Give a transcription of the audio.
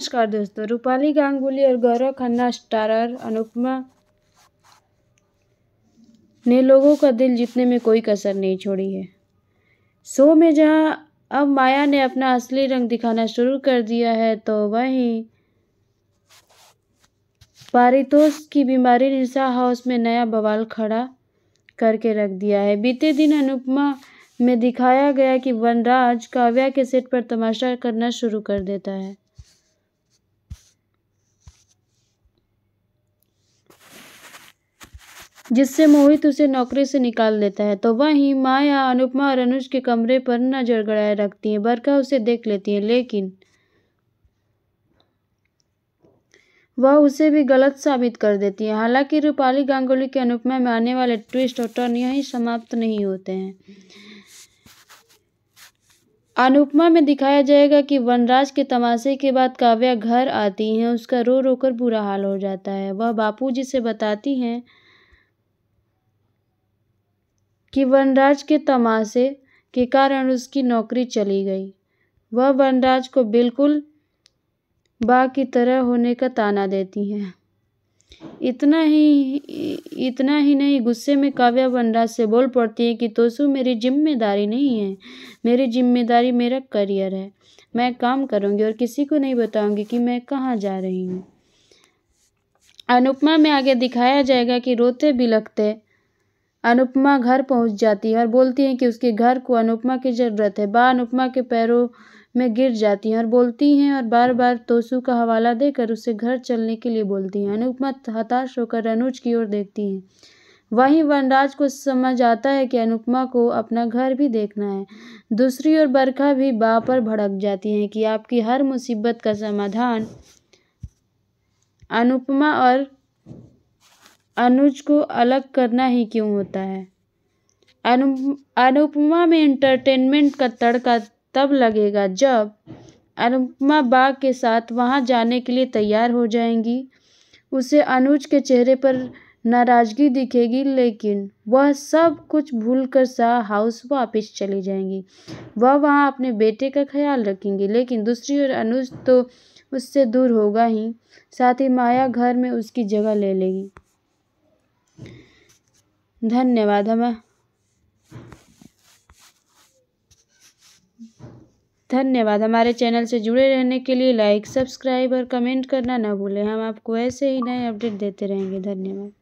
नमस्कार दोस्तों रूपाली गांगुली और गौरव खन्ना स्टारर अनुपमा ने लोगों का दिल जीतने में कोई कसर नहीं छोड़ी है शो में जहां अब माया ने अपना असली रंग दिखाना शुरू कर दिया है तो वहीं पारितोष की बीमारी निशा हाउस में नया बवाल खड़ा करके रख दिया है बीते दिन अनुपमा में दिखाया गया कि वनराज काव्या के सेट पर तमाशा करना शुरू कर देता है जिससे मोहित उसे नौकरी से निकाल देता है तो वहीं माया अनुपमा और अनुज के कमरे पर नजर गड़ाए रखती है बरखा उसे देख लेती है लेकिन वह उसे भी गलत साबित कर देती है हालांकि रूपाली गांगुली के अनुपमा में आने वाले ट्विस्ट और टर्न यही समाप्त नहीं होते हैं अनुपमा में दिखाया जाएगा कि वनराज के तमाशे के बाद काव्या घर आती है उसका रो रो कर बुरा हाल हो जाता है वह बापूजी से बताती हैं कि वनराज के तमाशे के कारण उसकी नौकरी चली गई वह वनराज को बिल्कुल बा की तरह होने का ताना देती हैं इतना ही इतना ही नहीं गुस्से में काव्या वनराज से बोल पड़ती है कि तोसु मेरी जिम्मेदारी नहीं है मेरी जिम्मेदारी मेरा करियर है मैं काम करूँगी और किसी को नहीं बताऊँगी कि मैं कहाँ जा रही हूँ अनुपमा में आगे दिखाया जाएगा कि रोते बिलखते अनुपमा घर पहुंच जाती है और बोलती है कि उसके घर को अनुपमा की ज़रूरत है बा अनुपमा के पैरों में गिर जाती हैं और बोलती हैं और बार बार तोसू का हवाला देकर उसे घर चलने के लिए बोलती हैं अनुपमा हताश होकर अनुज की ओर देखती हैं वहीं वनराज को समझ आता है कि अनुपमा को अपना घर भी देखना है दूसरी ओर बरखा भी बा पर भड़क जाती हैं कि आपकी हर मुसीबत का समाधान अनुपमा और अनुज को अलग करना ही क्यों होता है अनु अनुपमा में इंटरटेनमेंट का तड़का तब लगेगा जब अनुपमा बाग के साथ वहाँ जाने के लिए तैयार हो जाएंगी उसे अनुज के चेहरे पर नाराज़गी दिखेगी लेकिन वह सब कुछ भूलकर सा हाउस वापस चली जाएंगी वह वहाँ अपने बेटे का ख्याल रखेंगी लेकिन दूसरी ओर अनुज तो उससे दूर होगा ही साथ ही माया घर में उसकी जगह ले लेगी धन्यवाद हम धन्यवाद हमारे चैनल से जुड़े रहने के लिए लाइक सब्सक्राइब और कमेंट करना ना भूलें हम आपको ऐसे ही नए अपडेट देते रहेंगे धन्यवाद